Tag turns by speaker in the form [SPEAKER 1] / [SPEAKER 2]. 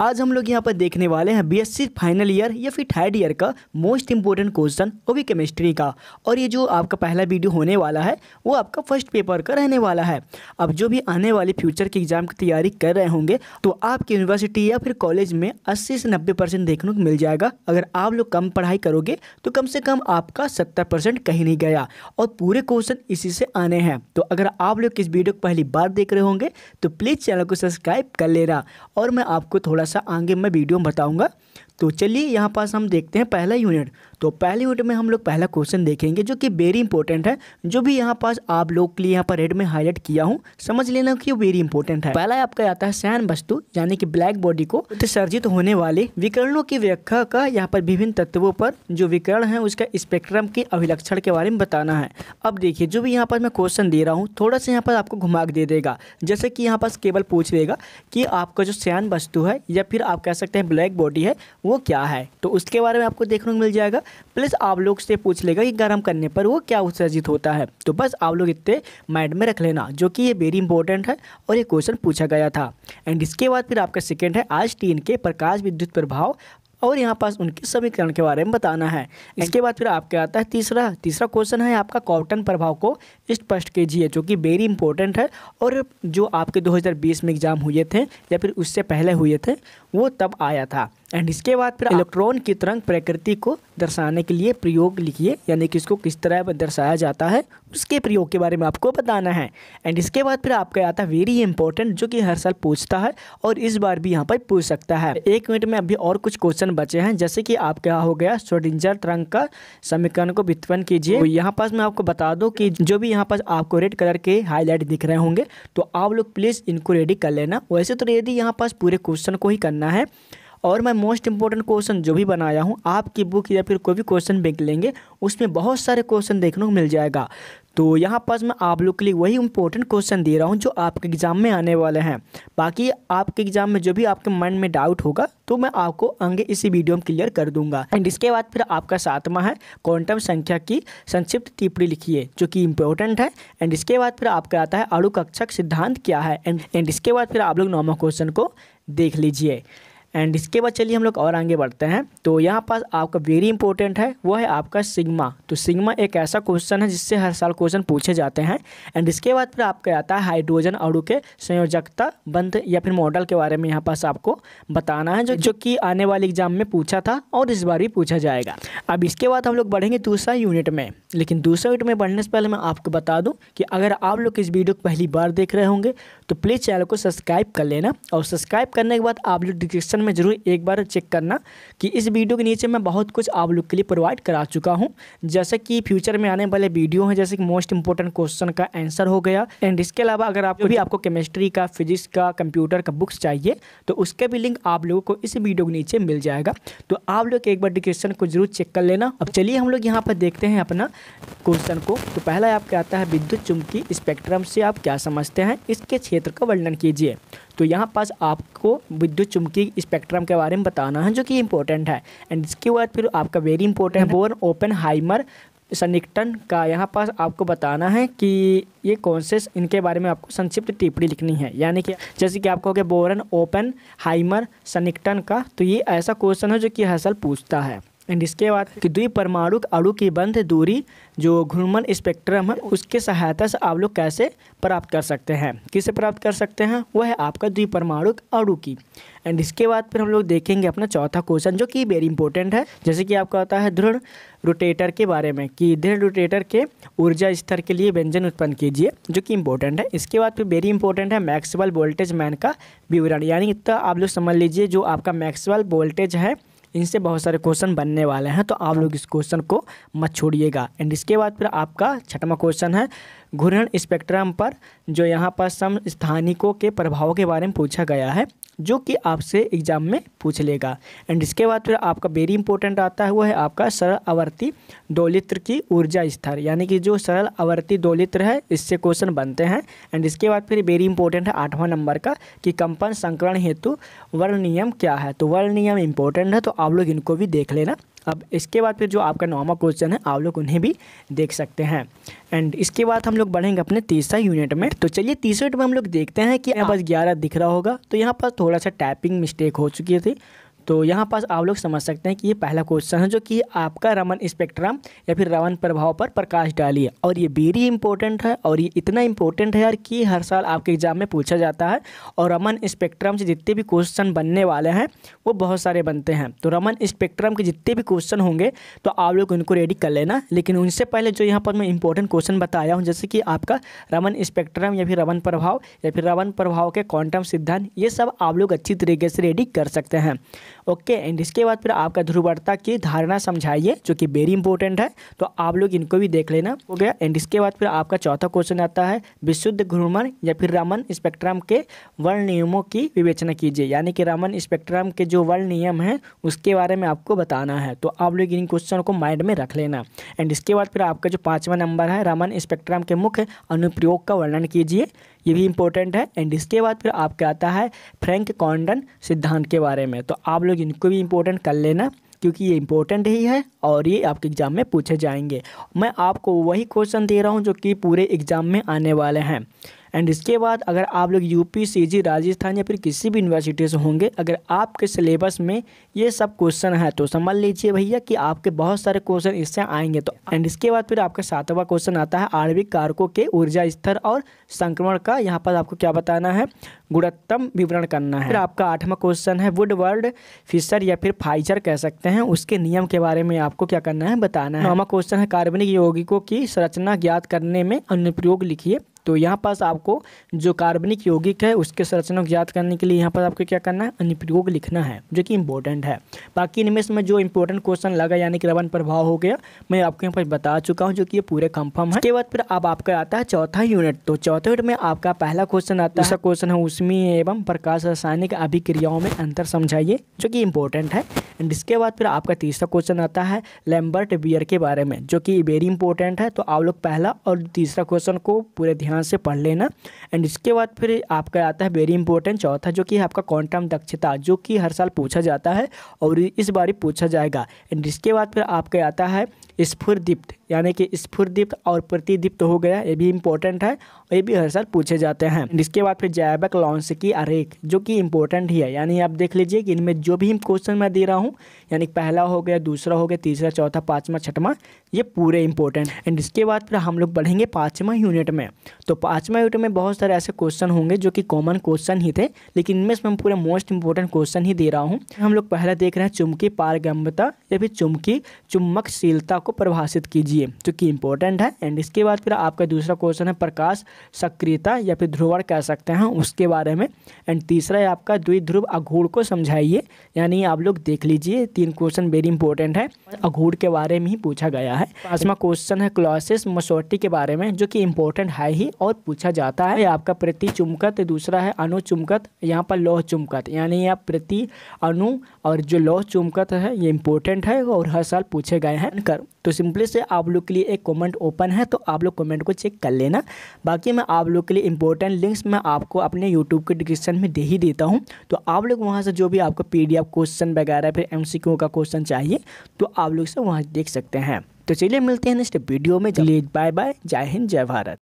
[SPEAKER 1] आज हम लोग यहाँ पर देखने वाले हैं बीएससी फाइनल ईयर या फिर थर्ड ईयर का मोस्ट इंपॉर्टेंट क्वेश्चन वो भी केमिस्ट्री का और ये जो आपका पहला वीडियो होने वाला है वो आपका फर्स्ट पेपर का रहने वाला है अब जो भी आने वाले फ्यूचर के एग्जाम की तैयारी कर रहे होंगे तो आपकी यूनिवर्सिटी या फिर कॉलेज में अस्सी से नब्बे परसेंट देखने को मिल जाएगा अगर आप लोग कम पढ़ाई करोगे तो कम से कम आपका सत्तर परसेंट कहीं नहीं गया और पूरे क्वेश्चन इसी से आने हैं तो अगर आप लोग इस वीडियो को पहली बार देख रहे होंगे तो प्लीज़ चैनल को सब्सक्राइब कर लेना और मैं आपको थोड़ा सा आगे मैं वीडियो में बताऊँगा तो चलिए यहाँ पास हम देखते हैं पहला यूनिट तो पहले यूनिट में हम लोग पहला क्वेश्चन देखेंगे जो कि वेरी इंपॉर्टेंट है जो भी यहाँ पास आप लोग के लिए यहाँ पर रेड में हाईलाइट किया हूँ समझ लेना कि वेरी इंपॉर्टेंट है पहला आपका आता है सैन वस्तु यानी कि ब्लैक बॉडी को उत्सर्जित होने वाले विकरणों की व्याख्या का यहाँ पर विभिन्न तत्वों पर जो विकरण है उसका स्पेक्ट्रम के अभिलक्षण के बारे में बताना है अब देखिए जो भी यहाँ पर मैं क्वेश्चन दे रहा हूँ थोड़ा सा यहाँ पर आपको घुमा दे देगा जैसे कि यहाँ पास केवल पूछ देगा कि आपका जो सैन वस्तु है या फिर आप कह सकते हैं ब्लैक बॉडी है वो क्या है तो उसके बारे में आपको देखने को मिल जाएगा प्लस आप लोग से पूछ लेगा कि गर्म करने पर वो क्या उत्सर्जित होता है तो बस आप लोग इतने माइंड में रख लेना जो कि ये वेरी इंपॉर्टेंट है और ये क्वेश्चन पूछा गया था एंड इसके बाद फिर आपका सेकेंड है आज टीन के प्रकाश विद्युत प्रभाव और यहाँ पास उनके समीकरण के बारे में बताना है इसके बाद फिर आपके आता है तीसरा तीसरा क्वेश्चन है आपका कॉटन प्रभाव को स्पष्ट कीजिए जो कि वेरी इंपॉर्टेंट है और जो आपके 2020 में एग्ज़ाम हुए थे या फिर उससे पहले हुए थे वो तब आया था एंड इसके बाद फिर इलेक्ट्रॉन की तरंग प्रकृति को दर्शाने के लिए प्रयोग लिखिए यानी कि इसको किस तरह दर्शाया जाता है उसके प्रयोग के बारे में आपको बताना है एंड इसके बाद फिर आपका आता है वेरी इंपॉर्टेंट जो कि हर साल पूछता है और इस बार भी यहाँ पर पूछ सकता है एक मिनट में अभी और कुछ क्वेश्चन बचे हैं जैसे कि आपका हो गया सोडिंजर तरंग का समीकरण को व्युत्पन्न कीजिए तो यहाँ पास मैं आपको बता दूँ कि जो भी यहाँ पास आपको रेड कलर के हाईलाइट दिख रहे होंगे तो आप लोग प्लीज़ इनको रेडी कर लेना वैसे तो यदि यहाँ पास पूरे क्वेश्चन को ही करना है और मैं मोस्ट इंपॉर्टेंट क्वेश्चन जो भी बनाया हूँ आपकी बुक या फिर कोई भी क्वेश्चन बैंक लेंगे उसमें बहुत सारे क्वेश्चन देखने को मिल जाएगा तो यहाँ पास मैं आप लोग के लिए वही इंपॉर्टेंट क्वेश्चन दे रहा हूँ जो आपके एग्ज़ाम में आने वाले हैं बाकी आपके एग्ज़ाम में जो भी आपके माइंड में डाउट होगा तो मैं आपको आगे इसी वीडियो में क्लियर कर दूंगा एंड इसके बाद फिर आपका सातवां है क्वांटम संख्या की संक्षिप्त टिप्पणी लिखिए जो कि इंपॉर्टेंट है एंड इसके बाद फिर आपका आता है अणुकक्षक सिद्धांत क्या है एंड एंड इसके बाद फिर आप लोग नौवा क्वेश्चन को देख लीजिए एंड इसके बाद चलिए हम लोग और आगे बढ़ते हैं तो यहाँ पास आपका वेरी इंपॉर्टेंट है वो है आपका सिग्मा तो सिग्मा एक ऐसा क्वेश्चन है जिससे हर साल क्वेश्चन पूछे जाते हैं एंड इसके बाद फिर आपका आता है हाइड्रोजन अणु के संयोजकता बंध या फिर मॉडल के बारे में यहाँ पास आपको बताना है जो जो कि आने वाले एग्जाम में पूछा था और इस बार भी पूछा जाएगा अब इसके बाद हम लोग बढ़ेंगे दूसरा यूनिट में लेकिन दूसरा यूनिट में बढ़ने से पहले मैं आपको बता दूँ कि अगर आप लोग इस वीडियो को पहली बार देख रहे होंगे तो प्लीज़ चैनल को सब्सक्राइब कर लेना और सब्सक्राइब करने के बाद आप लोग डिस्क्रिप्शन डिस्क्रिप्शन में ज़रूर एक बार चेक करना कि इस वीडियो के नीचे मैं बहुत कुछ आप लोग के लिए प्रोवाइड करा चुका हूँ जैसे कि फ्यूचर में आने वाले वीडियो हैं जैसे कि मोस्ट इंपॉर्टेंट क्वेश्चन का आंसर हो गया एंड इसके अलावा अगर आपको भी आपको केमिस्ट्री का फिजिक्स का कंप्यूटर का बुक्स चाहिए तो उसके भी लिंक आप लोगों को इस वीडियो के नीचे मिल जाएगा तो आप लोग एक बार डिस्क्रिप्शन को जरूर चेक कर लेना अब चलिए हम लोग यहाँ पर देखते हैं अपना क्वेश्चन को तो पहला आपका आता है विद्युत चुंबकी स्पेक्ट्रम से आप क्या समझते हैं इसके क्षेत्र का वर्णन कीजिए तो यहाँ पास आपको विद्युत चुम्बकीय स्पेक्ट्रम के बारे में बताना है जो कि इम्पोर्टेंट है एंड इसके बाद फिर आपका very important Born Oppenheimer सनिकटन का यहाँ पास आपको बताना है कि ये कौन से इनके बारे में आपको संक्षिप्त टिप्पणी लिखनी है यानी कि जैसे कि आपको बोरन ओपन हाइमर सनिकटन का तो ये ऐसा क्वेश्चन है जो कि हसल पूछता है एंड इसके बाद कि परमाणु अणु की बंध दूरी जो घूमन स्पेक्ट्रम है उसके सहायता से आप लोग कैसे प्राप्त कर सकते हैं किसे प्राप्त कर सकते हैं वह है आपका द्वि परमाणु अणु की एंड इसके बाद फिर हम लोग देखेंगे अपना चौथा क्वेश्चन जो कि वेरी इंपॉर्टेंट है जैसे कि आपका होता है दृढ़ रोटेटर के बारे में कि दृढ़ रोटेटर के ऊर्जा स्तर के लिए व्यंजन उत्पन्न कीजिए जो कि इंपॉर्टेंट है इसके बाद फिर वेरी इंपॉर्टेंट है मैक्सिमल वोल्टेज मैन का विवरण यानी इतना आप लोग समझ लीजिए जो आपका मैक्सिमल वोल्टेज है इनसे बहुत सारे क्वेश्चन बनने वाले हैं तो आप लोग इस क्वेश्चन को मत छोड़िएगा एंड इसके बाद फिर आपका छठवा क्वेश्चन है घूर्णन स्पेक्ट्रम पर जो यहाँ पर सम स्थानिकों के प्रभाव के बारे में पूछा गया है जो कि आपसे एग्जाम में पूछ लेगा एंड इसके बाद फिर आपका वेरी इंपॉर्टेंट आता है वो है आपका सरल आवर्ती दोलित्र की ऊर्जा स्तर यानी कि जो सरल आवर्ती दोलित्र है इससे क्वेश्चन बनते हैं एंड इसके बाद फिर वेरी इंपॉर्टेंट है आठवां नंबर का कि कंपन संकरण हेतु वर्ण नियम क्या है तो वर्ण नियम इंपॉर्टेंट है तो आप लोग इनको भी देख लेना अब इसके बाद फिर जो आपका नॉर्मल क्वेश्चन है आप लोग उन्हें भी देख सकते हैं एंड इसके बाद हम लोग बढ़ेंगे अपने तीसरा यूनिट में तो चलिए तीसरे यूनिट में हम लोग देखते हैं कि यहाँ पर हाँ। ग्यारह दिख रहा होगा तो यहाँ पर थोड़ा सा टाइपिंग मिस्टेक हो चुकी थी तो यहाँ पास आप लोग समझ सकते हैं कि ये पहला क्वेश्चन है जो कि आपका रमन स्पेक्ट्रम या फिर रमन प्रभाव पर प्रकाश डालिए और ये वेरी इंपॉर्टेंट है और ये इतना इंपॉर्टेंट है यार कि हर साल आपके एग्जाम में पूछा जाता है और रमन स्पेक्ट्रम से जितने भी क्वेश्चन बनने वाले हैं वो बहुत सारे बनते हैं तो रमन स्पेक्ट्रम के जितने भी क्वेश्चन होंगे तो आप लोग उनको रेडी कर लेना लेकिन उनसे पहले जो यहाँ पर मैं इंपॉर्टेंट क्वेश्चन बताया हूँ जैसे कि आपका रमन स्पेक्ट्रम या फिर रमन प्रभाव या फिर रमन प्रभाव के क्वांटम सिद्धांत ये सब आप लोग अच्छी तरीके से रेडी कर सकते हैं ओके एंड इसके बाद फिर आपका ध्रुवता की धारणा समझाइए जो कि वेरी इंपॉर्टेंट है तो आप लोग इनको भी देख लेना हो गया एंड इसके बाद फिर आपका चौथा क्वेश्चन आता है विशुद्ध घूर्णन या फिर रमन स्पेक्ट्रम के वर्ण नियमों की विवेचना कीजिए यानी कि रमन स्पेक्ट्रम के जो वर्ण नियम हैं उसके बारे में आपको बताना है तो आप लोग इन क्वेश्चन को माइंड में रख लेना एंड इसके बाद फिर आपका जो पाँचवा नंबर है रमन स्पेक्ट्रम के मुख्य अनुप्रयोग का वर्णन कीजिए ये भी इंपॉर्टेंट है एंड इसके बाद फिर आपका आता है फ्रैंक कॉन्डन सिद्धांत के बारे में तो आप लोग लोग इनको भी इम्पोर्टेंट कर लेना क्योंकि ये इम्पोर्टेंट ही है और ये आपके एग्ज़ाम में पूछे जाएंगे मैं आपको वही क्वेश्चन दे रहा हूँ जो कि पूरे एग्ज़ाम में आने वाले हैं एंड इसके बाद अगर आप लोग यूपी सीजी राजस्थान या फिर किसी भी यूनिवर्सिटी से होंगे अगर आपके सिलेबस में ये सब क्वेश्चन है तो समझ लीजिए भैया कि आपके बहुत सारे क्वेश्चन इससे आएंगे तो एंड इसके बाद फिर आपका सातवां क्वेश्चन आता है आणविक कारकों के ऊर्जा स्तर और संक्रमण का यहाँ पर आपको क्या बताना है गुणोत्तम विवरण करना है फिर आपका आठवां क्वेश्चन है वुड वर्ल्ड फिशर या फिर फाइजर कह सकते हैं उसके नियम के बारे में आपको क्या करना है बताना है नौवा क्वेश्चन है कार्बनिक यौगिकों की संरचना ज्ञात करने में अनुप्रयोग लिखिए तो यहाँ पास आपको जो कार्बनिक यौगिक है उसके संरचना को याद करने के लिए यहाँ पर आपको क्या करना है अनुप्रयोग लिखना है जो कि इंपॉर्टेंट है बाकी इनमें से जो इंपॉर्टेंट क्वेश्चन लगा यानी कि रवन प्रभाव हो गया मैं आपको यहाँ पर बता चुका हूँ जो कि ये पूरे कंफर्म है उसके बाद फिर अब आपका आता है चौथा यूनिट तो चौथे यूनिट में आपका पहला क्वेश्चन आता है क्वेश्चन है उसमें एवं प्रकाश रासायनिक अभिक्रियाओं में अंतर समझाइए जो कि इम्पोर्टेंट है एंड इसके बाद फिर आपका तीसरा क्वेश्चन आता है लैम्बर्ट बियर के बारे में जो कि वेरी इंपॉर्टेंट है तो आप लोग पहला और तीसरा क्वेश्चन को पूरे ध्यान ध्यान से पढ़ लेना एंड इसके बाद फिर आपका आता है वेरी इंपॉर्टेंट चौथा जो कि आपका क्वांटम दक्षता जो कि हर साल पूछा जाता है और इस बार पूछा जाएगा एंड इसके बाद फिर आपका आता है स्फूर्दीप्त यानी कि स्फूर्दीप्त और प्रतिदीप्त हो गया ये भी इम्पोर्टेंट है और ये भी हर साल पूछे जाते हैं इसके बाद फिर जैबक लॉन्स की आरेख जो कि इम्पोर्टेंट ही है यानी आप देख लीजिए कि इनमें जो भी क्वेश्चन मैं दे रहा हूँ यानी पहला हो गया दूसरा हो गया तीसरा चौथा पाँचवा छठवा ये पूरे इंपॉर्टेंट एंड इसके बाद फिर हम लोग बढ़ेंगे पाँचवा यूनिट में तो पाँचवा यूनिट में बहुत सारे ऐसे क्वेश्चन होंगे जो कि कॉमन क्वेश्चन ही थे लेकिन इनमें से मैं पूरे मोस्ट इम्पोर्टेंट क्वेश्चन ही दे रहा हूँ हम लोग पहला देख रहे हैं चुमकी पारगम्यता या फिर चुमकी चुम्बकशीलता को परिभाषित कीजिए जो कि इंपॉर्टेंट है एंड इसके बाद फिर आपका दूसरा क्वेश्चन है प्रकाश सक्रियता या फिर ध्रुवण कह सकते हैं उसके बारे में एंड तीसरा है आपका द्विध्रुव अघूड़ को समझाइए यानी आप लोग देख लीजिए तीन क्वेश्चन वेरी इंपॉर्टेंट है अघूड़ के बारे में ही पूछा गया है पांचवा क्वेश्चन है क्लॉसिस मसोटी के बारे में जो कि इंपॉर्टेंट है ही और पूछा जाता है आपका प्रति चुमकत दूसरा है अनु चुमकत यहाँ पर लोह चुमकत यानी आप प्रति अनु और जो लोह चुमकत है ये इंपॉर्टेंट है और हर साल पूछे गए हैं कर तो सिंपली से आप लोग के लिए एक कमेंट ओपन है तो आप लोग कमेंट को चेक कर लेना बाकी मैं आप लोग के लिए इंपॉर्टेंट लिंक्स मैं आपको अपने यूट्यूब के डिस्क्रिप्शन में दे ही देता हूँ तो आप लोग वहाँ से जो भी आपको पी क्वेश्चन वगैरह फिर एम का क्वेश्चन चाहिए तो आप लोग से वहाँ देख सकते हैं तो चलिए मिलते हैं नेक्स्ट वीडियो में चलिए बाय बाय जय हिंद जय भारत